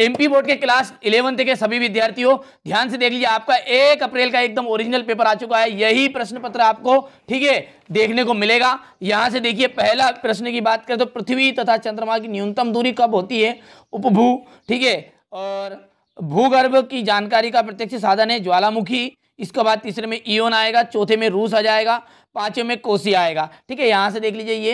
MP board के class eleventh के सभी विद्यार्थियों ध्यान से देख लीजिए आपका एक अप्रैल का एकदम ओरिजिनल पेपर आ चुका है यही प्रश्न पत्र आपको ठीक है देखने को मिलेगा यहां से देखिए पहला प्रश्न की बात करें तो पृथ्वी तथा चंद्रमा की न्यूनतम दूरी कब होती है उपभू ठीक है और भूगर्भ की जानकारी का प्रत्यक्ष साधन है ज्वालामुखी इसके बाद तीसरे में ईओन आएगा चौथे में रूस आ जाएगा पांचवे में कोसी आएगा ठीक है यहां से देख लीजिए ये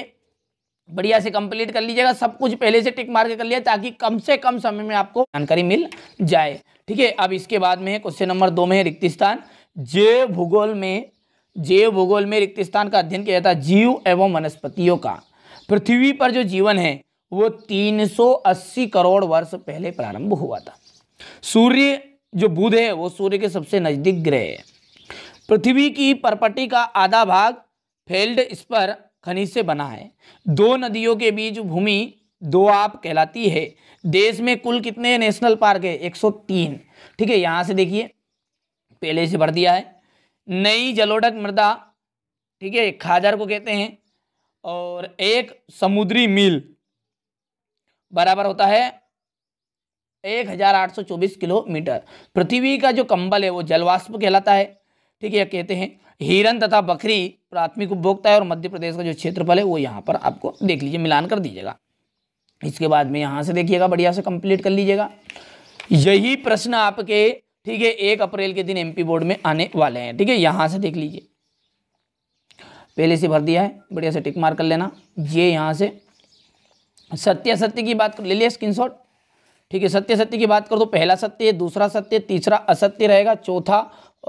बढ़िया से कंप्लीट कर लीजिएगा सब कुछ पहले से टिक मार के कर लिया ताकि कम से कम समय में आपको जानकारी मिल जाए ठीक है अब इसके बाद में क्वेश्चन नंबर दो में रिक्त स्थान जे भूगोल में जे भूगोल में रिक्त स्थान का अध्ययन किया जाता है जीव एवं वनस्पतियों का पृथ्वी पर जो जीवन है वो 380 करोड़ वर्ष पहले प्रारंभ हुआ था सूर्य जो बुध है वो सूर्य के सबसे नज़दीक ग्रह है पृथ्वी की परपटी का आधा भाग फेल्ड इस पर खनिज से बना है दो नदियों के बीच भूमि दो आप कहलाती है देश में कुल कितने नेशनल पार्क है 103 ठीक है यहाँ से देखिए पहले से भर दिया है नई जलोडक मृदा ठीक है खाजर को कहते हैं और एक समुद्री मील बराबर होता है एक हजार आठ सौ चौबीस किलोमीटर पृथ्वी का जो कंबल है वो जलवाष्प कहलाता है ठीक है कहते हैं हिरन तथा बकरी प्राथमिक उपभोक्ता है और मध्य प्रदेश का जो क्षेत्रफल है वो यहाँ पर आपको देख लीजिए मिलान कर दीजिएगा इसके बाद में यहाँ से देखिएगा बढ़िया से कंप्लीट कर लीजिएगा यही प्रश्न आपके ठीक है एक अप्रैल के दिन एमपी बोर्ड में आने वाले हैं ठीक है यहाँ से देख लीजिए पहले से भर दिया है बढ़िया से टिक मार कर लेना ये यहाँ से सत्य सत्य की बात कर ले लिया स्क्रीन ठीक है सत्य सत्य की बात करो तो पहला सत्य है दूसरा सत्य तीसरा असत्य रहेगा चौथा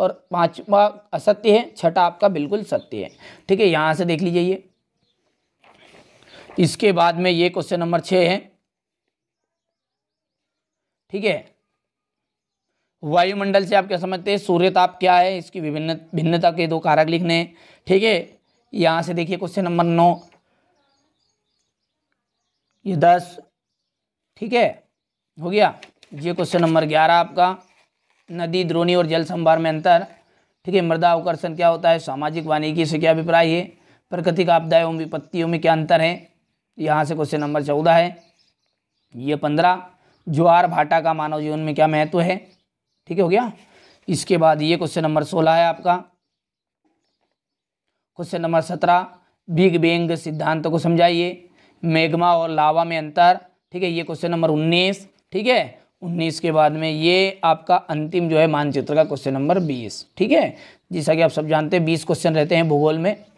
और पांचवा असत्य है छठा आपका बिल्कुल सत्य है ठीक है यहाँ से देख लीजिए ये इसके बाद में ये क्वेश्चन नंबर छः है ठीक है वायुमंडल से आप क्या समझते हैं सूर्य ताप क्या है इसकी विभिन्न भिन्नता के दो कारक लिखने हैं ठीक है यहाँ से देखिए क्वेश्चन नंबर नौ ये दस ठीक है हो गया ये क्वेश्चन नंबर ग्यारह आपका नदी द्रोणी और जल संभार में अंतर ठीक है मृदा आकर्षण क्या होता है सामाजिक वानिकी से क्या अभिप्राय है प्रकृतिक आपदा एवं विपत्तियों में क्या अंतर है यहाँ से क्वेश्चन नंबर चौदह है ये पंद्रह ज्वार भाटा का मानव जीवन में क्या महत्व है ठीक है हो गया इसके बाद ये क्वेश्चन नंबर सोलह है आपका क्वेश्चन नंबर सत्रह बिग बेंग सिद्धांत को समझाइए मेघमा और लावा में अंतर ठीक है ये क्वेश्चन नंबर उन्नीस ठीक है उन्नीस के बाद में ये आपका अंतिम जो है मानचित्र का क्वेश्चन नंबर बीस ठीक है जैसा कि आप सब जानते हैं बीस क्वेश्चन रहते हैं भूगोल में